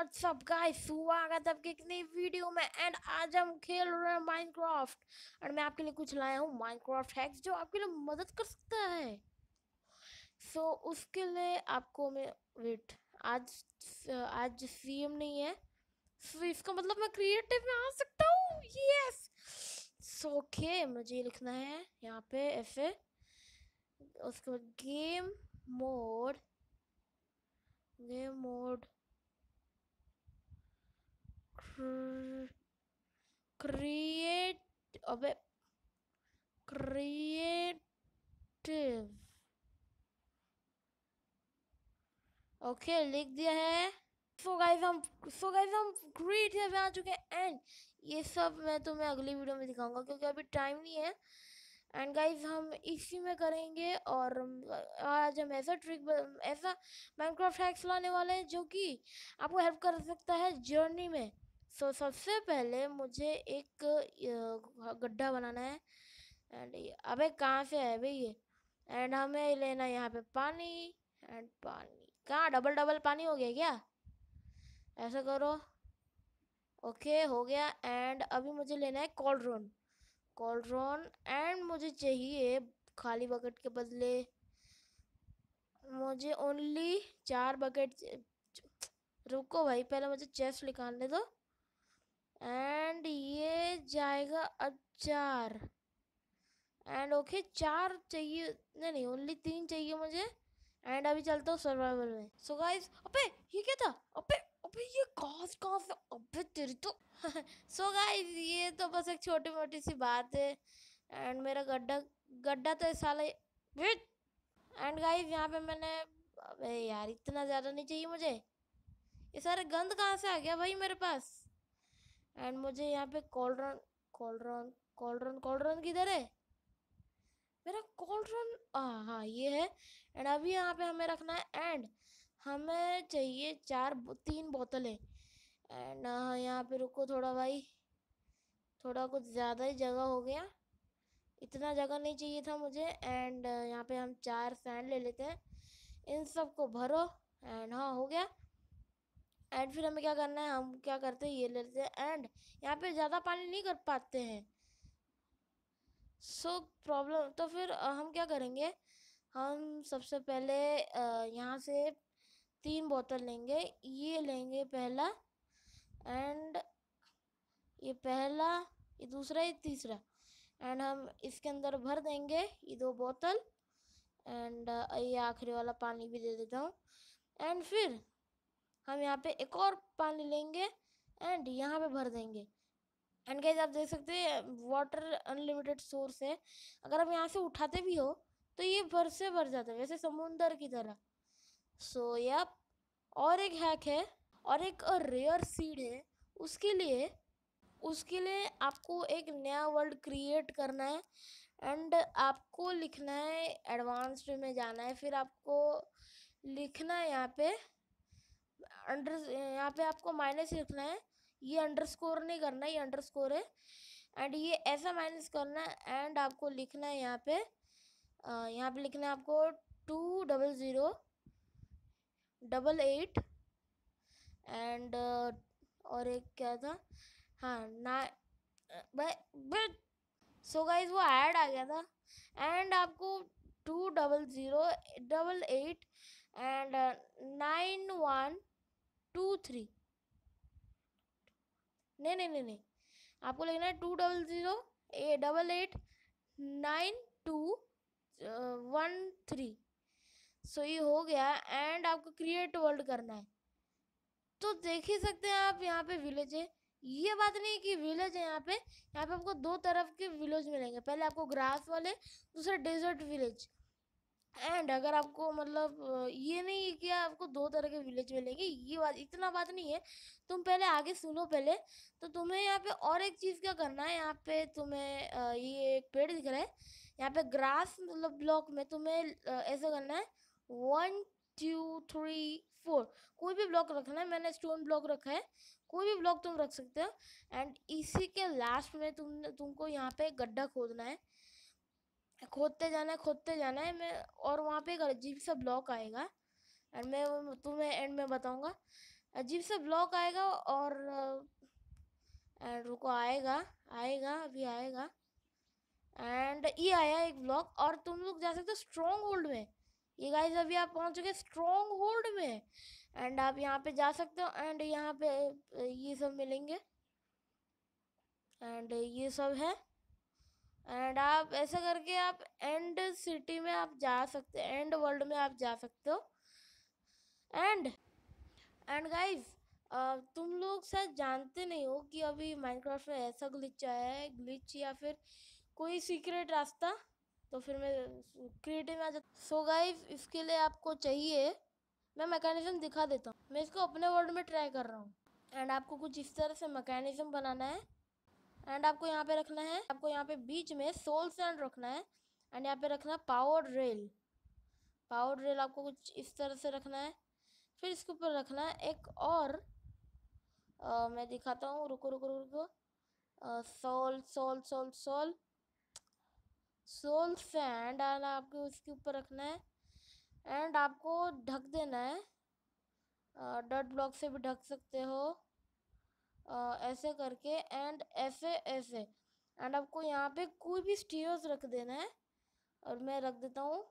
WhatsApp guys स्वागत है आपके एक नई वीडियो में एंड आज हम खेल रहे हैं माइनक्राफ्ट और मैं आपके लिए कुछ लाया हूँ माइनक्राफ्ट हैक्स जो आपके लिए मदद कर सकता है सो so, उसके लिए आपको मैं वेट आज आज सीएम नहीं है सो so, इसका मतलब मैं क्रिएटिव में आ सकता हूँ यस सो ओके मुझे लिखना है यहाँ पे ऐसे उसके बाद game mode game mode create अबे creative ओके लिख दिया है सो गाइस हम सो गाइस हम क्रिएटिव आ चुके हैं एंड ये सब मैं तुम्हें अगली वीडियो में दिखाऊंगा क्योंकि अभी टाइम नहीं है एंड गाइस हम इसी में करेंगे और आज हम ऐसा ट्रिक ऐसा माइनक्राफ्ट हैक्स लाने वाले हैं जो कि आपको हेल्प कर सकता है जर्नी में सो so, सबसे पहले मुझे एक गड्ढा बनाना है एंड अबे कहाँ से है भाई ये एंड हमें लेना है यहाँ पे पानी एंड पानी कहाँ डबल डबल पानी हो गया क्या ऐसा करो ओके हो गया एंड अभी मुझे लेना है कॉलड्रोन कॉलड्रोन एंड मुझे चाहिए खाली बकेट के बदले मुझे ओनली चार बकेट रुको भाई पहले मुझे चेस्ट निकालने दो एंड ये जाएगा अब चार एंड ओके okay, चार चाहिए नहीं नहीं ओनली तीन चाहिए मुझे एंड अभी चलता हूँ सर्वाइवल में सो so गाइस अबे ये क्या था अबे अबे ये कॉस कॉस अबे तेरी तो सो गाइस ये तो बस एक छोटी मोटी सी बात है एंड मेरा गड्ढा गड्ढा तो साला एंड गाइस यहाँ पे मैंने अबे यार इतना ज़्यादा नहीं चाहिए मुझे ये सारे गंद कहाँ से आ गया भाई मेरे पास एंड मुझे यहाँ पे कॉलरन कॉलरन कॉलरन कॉलरन किधर है मेरा कॉलरन हाँ ये है एंड अभी यहाँ पे हमें रखना है एंड हमें चाहिए चार तीन बोतलें एंड हाँ, यहाँ पे रुको थोड़ा भाई थोड़ा कुछ ज़्यादा ही जगह हो गया इतना जगह नहीं चाहिए था मुझे एंड यहाँ पे हम चार फैन ले लेते हैं इन सब को भरो एंड हाँ हो गया एंड फिर हमें क्या करना है हम क्या करते हैं ये लेते हैं एंड यहाँ पे ज़्यादा पानी नहीं कर पाते हैं सो so, प्रॉब्लम तो फिर हम क्या करेंगे हम सबसे पहले यहाँ से तीन बोतल लेंगे ये लेंगे पहला एंड ये पहला ये दूसरा ये तीसरा एंड हम इसके अंदर भर देंगे ये दो बोतल एंड ये आखिरी वाला पानी भी दे देता हूँ एंड फिर हम यहाँ पे एक और पानी लेंगे एंड यहाँ पे भर देंगे एंड कैसे आप देख सकते हैं वाटर अनलिमिटेड सोर्स है अगर हम यहाँ से उठाते भी हो तो ये भर से भर जाता है वैसे समुंदर की तरह सो so, यप और एक हैक है और एक रेयर सीड है उसके लिए उसके लिए आपको एक नया वर्ल्ड क्रिएट करना है एंड आपको लिखना है एडवांस्ड में जाना है फिर आपको लिखना है यहाँ पे अंडर यहाँ पे आपको माइनस लिखना है ये अंडर स्कोर नहीं करना ये अंडर स्कोर है एंड ये ऐसा माइनस करना है एंड आपको लिखना है यहाँ पे यहाँ पे लिखना है आपको two double zero double eight and और एक क्या था हाँ ना भाई सो गाइज वो ऐड आ गया था एंड आपको two double zero double eight and nine one two three नहीं नहीं नहीं नहीं आपको लिखना है two double zero a double eight nine two one three so ये हो गया एंड आपको क्रिएट वर्ल्ड करना है तो देख ही सकते हैं आप यहाँ पे विलेज है ये बात नहीं है कि विलेज है यहाँ पे यहाँ पे आपको दो तरफ के विलेज मिलेंगे पहले आपको ग्रास वाले दूसरा डेजर्ट विलेज एंड अगर आपको मतलब ये नहीं कि आपको दो तरह के विलेज मिलेंगे ये बात इतना बात नहीं है तुम पहले आगे सुनो पहले तो तुम्हें यहाँ पे और एक चीज़ क्या करना है यहाँ पे तुम्हें ये एक पेड़ दिख रहा है यहाँ पे ग्रास मतलब ब्लॉक में तुम्हें ऐसा करना है वन टू थ्री फोर कोई भी ब्लॉक रखना है मैंने स्टोन ब्लॉक रखा है कोई भी ब्लॉक तुम रख सकते हो एंड इसी के लास्ट में तुम तुमको यहाँ पे गड्ढा खोदना है खोदते जाना है खोदते जाना है मैं और वहाँ पे एक अजीब सा ब्लॉक आएगा एंड मैं तुम्हें एंड में बताऊँगा अजीब सा ब्लॉक आएगा और एंड रुको आएगा आएगा अभी आएगा एंड ये आया एक ब्लॉक और तुम लोग जा सकते हो स्ट्रॉन्ग होल्ड में ये गाइज अभी आप पहुँच चुके स्ट्रॉन्ग होल्ड में एंड आप यहाँ पे जा सकते हो एंड यहाँ पे ये सब मिलेंगे एंड ये सब है एंड आप ऐसा करके आप एंड सिटी में आप जा सकते हो एंड वर्ल्ड में आप जा सकते हो एंड एंड गाइस तुम लोग शायद जानते नहीं हो कि अभी माइनक्राफ्ट में ऐसा ग्लिच आया है ग्लिच या फिर कोई सीक्रेट रास्ता तो फिर मैं क्रिएटिव में आ जाता सो गाइस इसके लिए आपको चाहिए मैं मैकेनिज्म दिखा देता हूँ मैं इसको अपने वर्ल्ड में ट्राई कर रहा हूँ एंड आपको कुछ इस तरह से मैकेनिज्म बनाना है एंड आपको यहाँ पे रखना है आपको यहाँ पे बीच में सोल सैंड रखना है एंड यहाँ पे रखना है पावर रेल पावर रेल आपको कुछ इस तरह से रखना है फिर इसके ऊपर रखना है एक और आ, मैं दिखाता हूँ रुको रुको रुको, रुको। Soul soul soul soul soul send and आपको उसके ऊपर रखना है एंड आपको ढक देना है डट ब्लॉक से भी ढक सकते हो ऐसे करके एंड ऐसे ऐसे एंड आपको यहाँ पे कोई भी स्टीयर्स रख देना है और मैं रख देता हूँ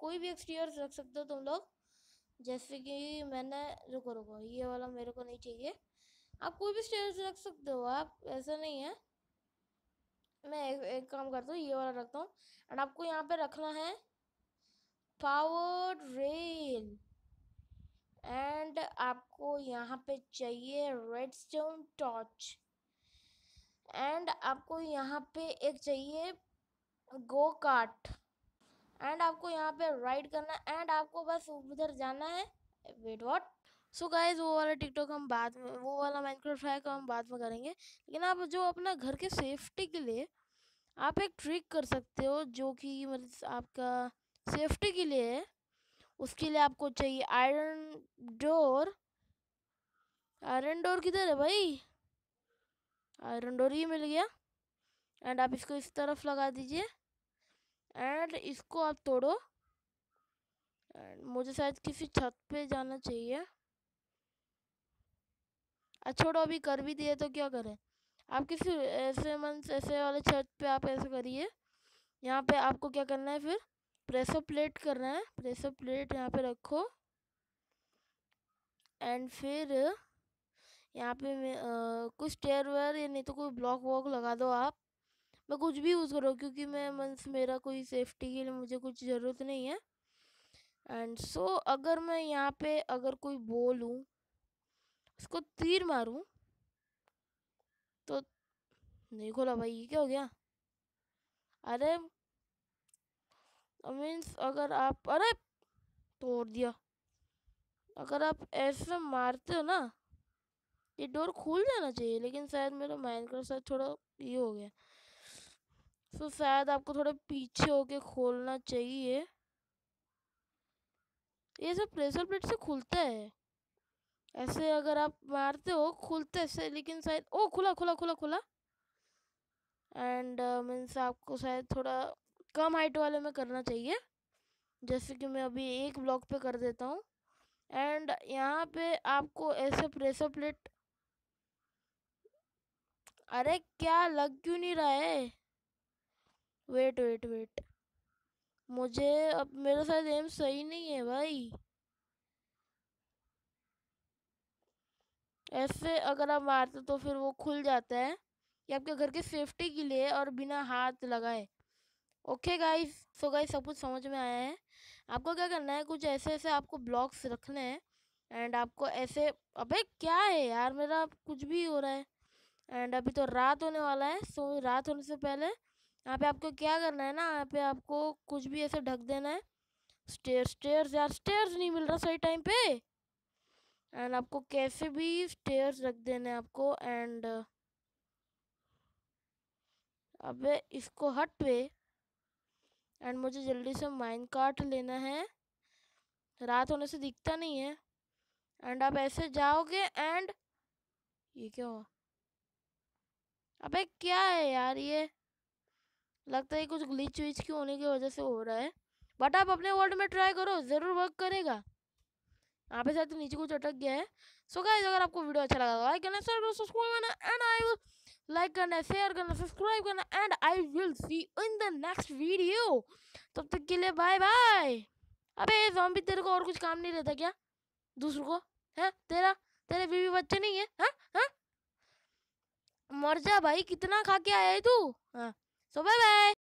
कोई भी एक स्टीयर्स रख सकते हो तुम लोग जैसे कि मैंने रुको रुको ये वाला मेरे को नहीं चाहिए आप कोई भी स्टेयर्स रख सकते हो आप ऐसा नहीं है मैं एक, एक काम करता हूँ ये वाला रखता हूँ एंड आपको यहाँ पे रखना है पावर्ड रेल एंड आपको यहाँ पे चाहिए रेडस्टोन टॉर्च एंड आपको यहाँ पे एक चाहिए गो कार्ट एंड आपको यहाँ पे राइड करना एंड आपको बस उधर जाना है वेट वॉट सो गाइज वो वाला टिकटॉक हम बाद में वो वाला माइनक्राफ्ट हैक हम बाद में करेंगे लेकिन आप जो अपना घर के सेफ्टी के लिए आप एक ट्रिक कर सकते हो जो कि मतलब आपका सेफ्टी के लिए है उसके लिए आपको चाहिए आयरन डोर आयरन डोर किधर है भाई आयरन डोर ही मिल गया एंड आप इसको इस तरफ लगा दीजिए एंड इसको आप तोड़ो एंड मुझे शायद किसी छत पे जाना चाहिए छोड़ो अभी कर भी दिए तो क्या करें आप किसी ऐसे मन ऐसे वाले छत पे आप ऐसे करिए यहाँ पे आपको क्या करना है फिर प्रेसर प्लेट करना है प्रेसर प्लेट यहाँ पे रखो एंड फिर यहाँ पे मैं कुछ टेयर वेयर या नहीं तो कोई ब्लॉक वॉक लगा दो आप मैं कुछ भी यूज़ करो क्योंकि मैं मंस मेरा कोई सेफ्टी के लिए मुझे कुछ ज़रूरत नहीं है एंड सो so, अगर मैं यहाँ पे अगर कोई बोलूँ उसको तीर मारूँ तो नहीं खोला भाई ये क्या हो गया अरे मीन्स अगर आप अरे तोड़ दिया अगर आप ऐसे मारते हो ना ये डोर खुल जाना चाहिए लेकिन शायद मेरा कर शायद थोड़ा ये हो गया सो शायद आपको थोड़ा पीछे होके खोलना चाहिए ये सब प्रेशर प्लेट से खुलता है ऐसे अगर आप मारते हो खुलते ऐसे लेकिन शायद ओ खुला खुला खुला खुला एंड मीन्स uh, आपको शायद थोड़ा कम हाइट वाले में करना चाहिए जैसे कि मैं अभी एक ब्लॉक पे कर देता हूँ एंड यहाँ पे आपको ऐसे प्रेशर प्लेट अरे क्या लग क्यों नहीं रहा है वेट वेट वेट मुझे अब मेरे साथ एम सही नहीं है भाई ऐसे अगर आप मारते तो फिर वो खुल जाता है ये आपके घर की सेफ्टी के लिए और बिना हाथ लगाए ओके गाइस सो गाइस सब कुछ समझ में आया है आपको क्या करना है कुछ ऐसे ऐसे आपको ब्लॉक्स रखने हैं एंड आपको ऐसे अबे क्या है यार मेरा कुछ भी हो रहा है एंड अभी तो रात होने वाला है सो रात होने से पहले यहाँ पे आपको क्या करना है ना यहाँ पे आपको कुछ भी ऐसे ढक देना है स्टेयर स्टेयर यार स्टेयर्स नहीं मिल रहा सही टाइम पे एंड आपको कैसे भी स्टेयर रख देने हैं आपको एंड अबे इसको हट पे एंड मुझे जल्दी से माइन कार्ट लेना है रात होने से दिखता नहीं है एंड आप ऐसे जाओगे एंड ये क्या हुआ अबे क्या है यार ये लगता है कुछ ग्लिच विच की होने की वजह से हो रहा है बट आप अपने वर्ल्ड में ट्राई करो ज़रूर वर्क करेगा यहाँ पे शायद नीचे कुछ अटक गया है सो so गाइस अगर आपको वीडियो अच्छा लगा तो लाइक करना सब्सक्राइब करना एंड आई विल लाइक करना शेयर करना सब्सक्राइब करना and I will see in the next video तब तक के लिए बाय बाय अबे जॉम्बी तेरे को और कुछ काम नहीं रहता क्या दूसरों को है तेरा तेरे बीवी बच्चे नहीं है हा? हा? मर जा भाई कितना खा के आया है तू हाँ सो बाय बाय